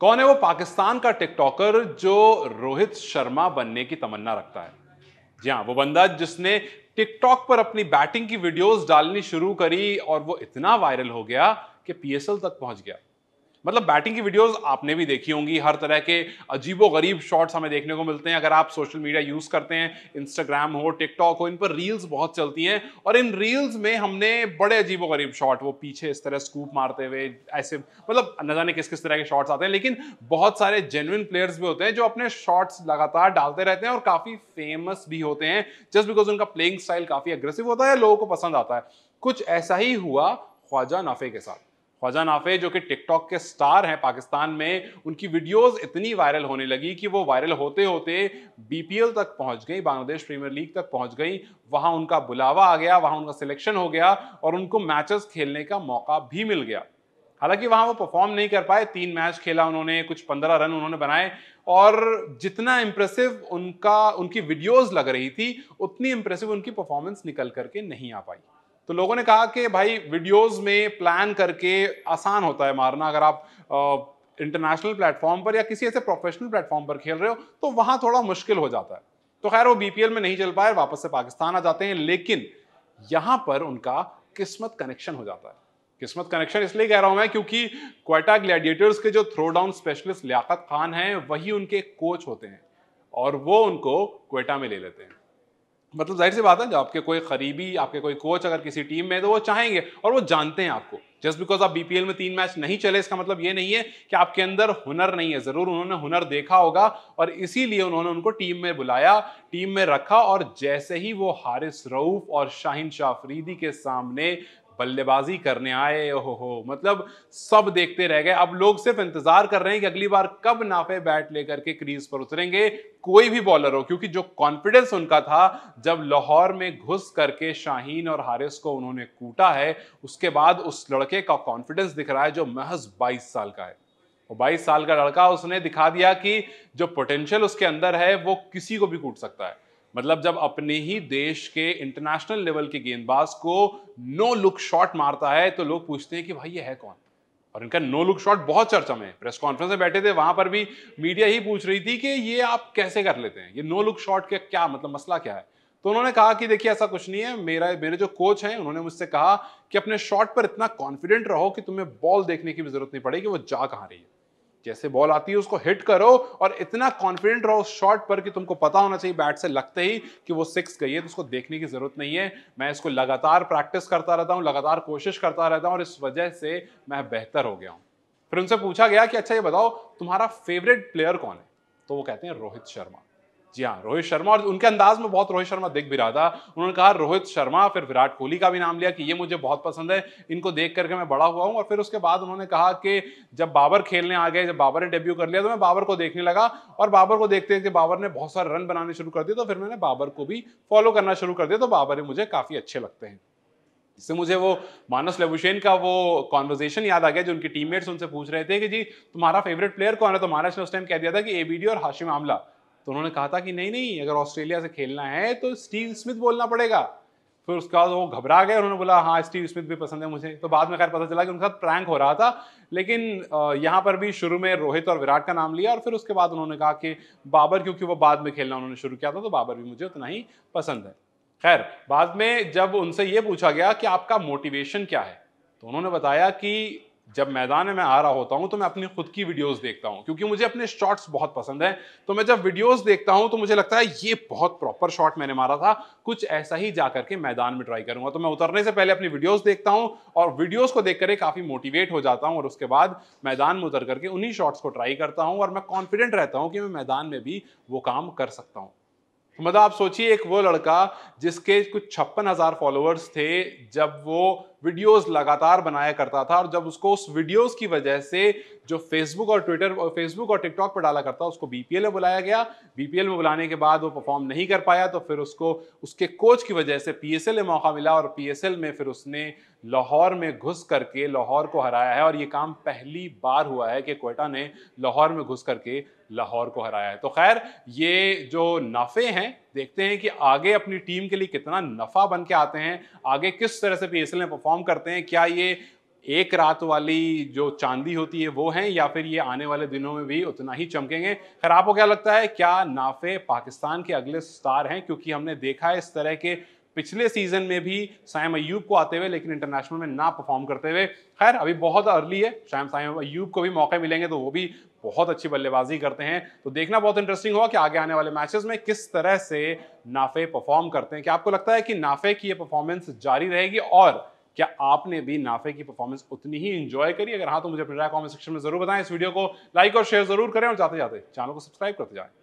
कौन है वो पाकिस्तान का टिकटॉकर जो रोहित शर्मा बनने की तमन्ना रखता है जी हाँ वो बंदा जिसने टिकटॉक पर अपनी बैटिंग की वीडियोस डालनी शुरू करी और वो इतना वायरल हो गया कि पीएसएल तक पहुंच गया मतलब बैटिंग की वीडियोस आपने भी देखी होंगी हर तरह के अजीबो गरीब शॉट्स हमें देखने को मिलते हैं अगर आप सोशल मीडिया यूज़ करते हैं इंस्टाग्राम हो टिकटॉक हो इन पर रील्स बहुत चलती हैं और इन रील्स में हमने बड़े अजीबो गरीब शॉट वो पीछे इस तरह स्कूप मारते हुए ऐसे मतलब न जाने किस किस तरह के शॉट्स आते हैं लेकिन बहुत सारे जेनुइन प्लेयर्स भी होते हैं जो अपने शॉट्स लगातार डालते रहते हैं और काफ़ी फेमस भी होते हैं जस्ट बिकॉज उनका प्लेइंग स्टाइल काफ़ी अग्रेसिव होता है लोगों को पसंद आता है कुछ ऐसा ही हुआ ख्वाजा नाफे के साथ फौजान नाफे जो कि टिकटॉक के स्टार हैं पाकिस्तान में उनकी वीडियोस इतनी वायरल होने लगी कि वो वायरल होते होते बीपीएल तक पहुंच गई बांग्लादेश प्रीमियर लीग तक पहुंच गई वहां उनका बुलावा आ गया वहां उनका सिलेक्शन हो गया और उनको मैचेस खेलने का मौका भी मिल गया हालांकि वहां वो परफॉर्म नहीं कर पाए तीन मैच खेला उन्होंने कुछ पंद्रह रन उन्होंने बनाए और जितना इम्प्रेसिव उनका उनकी वीडियोज़ लग रही थी उतनी इम्प्रेसिव उनकी परफॉर्मेंस निकल करके नहीं आ पाई तो लोगों ने कहा कि भाई वीडियोस में प्लान करके आसान होता है मारना अगर आप इंटरनेशनल प्लेटफॉर्म पर या किसी ऐसे प्रोफेशनल प्लेटफॉर्म पर खेल रहे हो तो वहां थोड़ा मुश्किल हो जाता है तो खैर वो बीपीएल में नहीं चल पाए वापस से पाकिस्तान आ जाते हैं लेकिन यहां पर उनका किस्मत कनेक्शन हो जाता है किस्मत कनेक्शन इसलिए कह रहा हूं मैं क्योंकि क्वेटा ग्लैडिएटर्स के जो throw down specialist Liaqat Khan हैं वही उनके कोच होते हैं और वो उनको क्वेटा में ले लेते हैं मतलब जाहिर सी बात है जब आपके कोई करीबी आपके कोई कोच अगर किसी टीम में है तो वो चाहेंगे और वो जानते हैं आपको जस्ट बिकॉज आप बीपीएल में तीन मैच नहीं चले इसका मतलब ये नहीं है कि आपके अंदर हुनर नहीं है ज़रूर उन्होंने हुनर देखा होगा और इसीलिए उन्होंने उनको टीम में बुलाया टीम में रखा और जैसे ही वो हारिस रऊफ और शाहिन शाह के सामने बल्लेबाजी करने आए ओहो हो मतलब सब देखते रह गए अब लोग सिर्फ इंतजार कर रहे हैं कि अगली बार कब नाफे बैट लेकर के क्रीज पर उतरेंगे कोई भी बॉलर हो क्योंकि जो कॉन्फिडेंस उनका था जब लाहौर में घुस करके शाहीन और हारिस को उन्होंने कूटा है उसके बाद उस लड़के का कॉन्फिडेंस दिख रहा है जो महज बाईस साल का है वो 22 साल का लड़का उसने दिखा दिया कि जो पोटेंशियल उसके अंदर है वो किसी को भी कूट सकता है मतलब जब अपने ही देश के इंटरनेशनल लेवल के गेंदबाज को नो लुक शॉट मारता है तो लोग पूछते हैं कि भाई ये है कौन और इनका नो लुक शॉट बहुत चर्चा में है प्रेस कॉन्फ्रेंस में बैठे थे वहां पर भी मीडिया ही पूछ रही थी कि ये आप कैसे कर लेते हैं ये नो लुक शॉट का क्या मतलब मसला क्या है तो उन्होंने कहा कि देखिए ऐसा कुछ नहीं है मेरा मेरे जो कोच हैं उन्होंने मुझसे कहा कि अपने शॉट पर इतना कॉन्फिडेंट रहो कि तुम्हें बॉल देखने की भी जरूरत नहीं पड़ेगी वो जा कहाँ रही है जैसे बॉल आती है उसको हिट करो और इतना कॉन्फिडेंट रहो उस शॉट पर कि तुमको पता होना चाहिए बैट से लगते ही कि वो सिक्स गई है तो उसको देखने की जरूरत नहीं है मैं इसको लगातार प्रैक्टिस करता रहता हूँ लगातार कोशिश करता रहता हूँ और इस वजह से मैं बेहतर हो गया हूँ फिर उनसे पूछा गया कि अच्छा ये बताओ तुम्हारा फेवरेट प्लेयर कौन है तो वो कहते हैं रोहित शर्मा जी हाँ रोहित शर्मा और उनके अंदाज में बहुत रोहित शर्मा दिख भी रहा था उन्होंने कहा रोहित शर्मा फिर विराट कोहली का भी नाम लिया कि ये मुझे बहुत पसंद है इनको देख करके मैं बड़ा हुआ हूँ और फिर उसके बाद उन्होंने कहा कि जब बाबर खेलने आ गए जब बाबर ने डेब्यू कर लिया तो मैं बाबर को देखने लगा और बाबर को देखते देखते बाबर ने बहुत सारे रन बनाने शुरू कर दिए तो फिर मैंने बाबर को भी फॉलो करना शुरू कर दिया तो बाबर ही मुझे काफ़ी अच्छे लगते हैं इससे मुझे वो मानस लेबुशेन का वो कॉन्वर्जेशन याद आ गया जो उनके टीममेट्स उनसे पूछ रहे थे कि जी तुम्हारा फेवरेट प्लेयर कौन है तो मानस ने उस टाइम कह दिया था कि एबीडी और हाशिम आमला तो उन्होंने कहा था कि नहीं नहीं अगर ऑस्ट्रेलिया से खेलना है तो स्टीव स्मिथ बोलना पड़ेगा फिर उसके बाद वो घबरा गए उन्होंने बोला हाँ स्टीव स्मिथ भी पसंद है मुझे तो बाद में खैर पता चला कि उनका प्रैंक हो रहा था लेकिन यहाँ पर भी शुरू में रोहित और विराट का नाम लिया और फिर उसके बाद उन्होंने कहा कि बाबर क्योंकि वो बाद में खेलना उन्होंने शुरू किया था तो बाबर भी मुझे उतना ही पसंद है खैर बाद में जब उनसे ये पूछा गया कि आपका मोटिवेशन क्या है तो उन्होंने बताया कि जब मैदान में आ रहा होता हूँ तो मैं अपनी खुद की वीडियोस देखता हूँ क्योंकि मुझे अपने शॉट्स बहुत पसंद है तो मैं जब वीडियोस देखता हूँ तो मुझे लगता है ये बहुत प्रॉपर शॉट मैंने मारा था कुछ ऐसा ही जाकर के मैदान में ट्राई करूंगा तो मैं उतरने से पहले अपनी वीडियोस देखता हूँ और वीडियोस को देख करके काफ़ी मोटिवेट हो जाता हूँ और उसके बाद मैदान में उतर करके उन्हीं शॉट्स को ट्राई करता हूँ और मैं कॉन्फिडेंट रहता हूँ कि मैं मैदान में भी वो काम कर सकता हूँ मतलब आप सोचिए एक वो लड़का जिसके कुछ छप्पन हज़ार फॉलोअर्स थे जब वो वीडियोस लगातार बनाया करता था और जब उसको उस वीडियोस की वजह से जो फेसबुक और ट्विटर और फेसबुक और टिकटॉक पर डाला करता उसको बीपीएल में बुलाया गया बीपीएल में बुलाने के बाद वो परफॉर्म नहीं कर पाया तो फिर उसको उसके कोच की वजह से पीएसएल में मौका मिला और पीएसएल में फिर उसने लाहौर में घुस करके लाहौर को हराया है और ये काम पहली बार हुआ है कि कोयटा ने लाहौर में घुस करके लाहौर को हराया है तो खैर ये जो नाफे हैं देखते हैं कि आगे अपनी टीम के लिए कितना नफा बन के आते हैं आगे किस तरह से पी में परफॉर्म करते हैं क्या ये एक रात वाली जो चांदी होती है वो है या फिर ये आने वाले दिनों में भी उतना ही चमकेंगे खराब को क्या लगता है क्या नाफे पाकिस्तान के अगले स्टार हैं क्योंकि हमने देखा है इस तरह के पिछले सीजन में भी साइम अयूब को आते हुए लेकिन इंटरनेशनल में ना परफॉर्म करते हुए खैर अभी बहुत अर्ली है शायद साइम अयूब को भी मौके मिलेंगे तो वो भी बहुत अच्छी बल्लेबाजी करते हैं तो देखना बहुत इंटरेस्टिंग होगा कि आगे आने वाले मैचेस में किस तरह से नाफे परफॉर्म करते हैं क्या आपको लगता है कि नाफे की ये परफॉर्मेंस जारी रहेगी और क्या आपने भी नाफे की परफॉर्मेंस उतनी ही इंजॉय करी अगर हाँ तो मुझे अपने कॉमेंट सेक्शन में जरूर बताएं इस वीडियो को लाइक और शेयर जरूर करें और जाते जाते चैनल को सब्सक्राइब करते जाएं